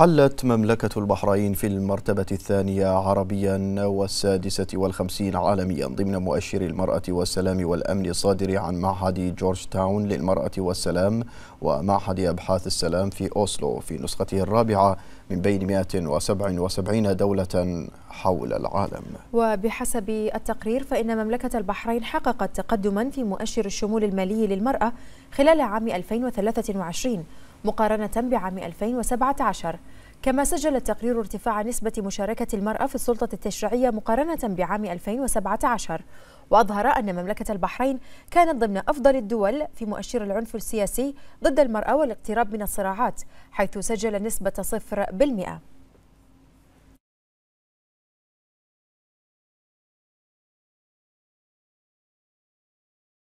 حلت مملكة البحرين في المرتبة الثانية عربيا والسادسة والخمسين عالميا ضمن مؤشر المرأة والسلام والأمن الصادر عن معهد جورج تاون للمرأة والسلام ومعهد أبحاث السلام في أوسلو في نسخته الرابعة من بين 177 دولة حول العالم وبحسب التقرير فإن مملكة البحرين حققت تقدما في مؤشر الشمول المالي للمرأة خلال عام 2023 مقارنة بعام 2017 كما سجل التقرير ارتفاع نسبة مشاركة المرأة في السلطة التشريعية مقارنة بعام 2017 وأظهر أن مملكة البحرين كانت ضمن أفضل الدول في مؤشر العنف السياسي ضد المرأة والاقتراب من الصراعات حيث سجل نسبة 0%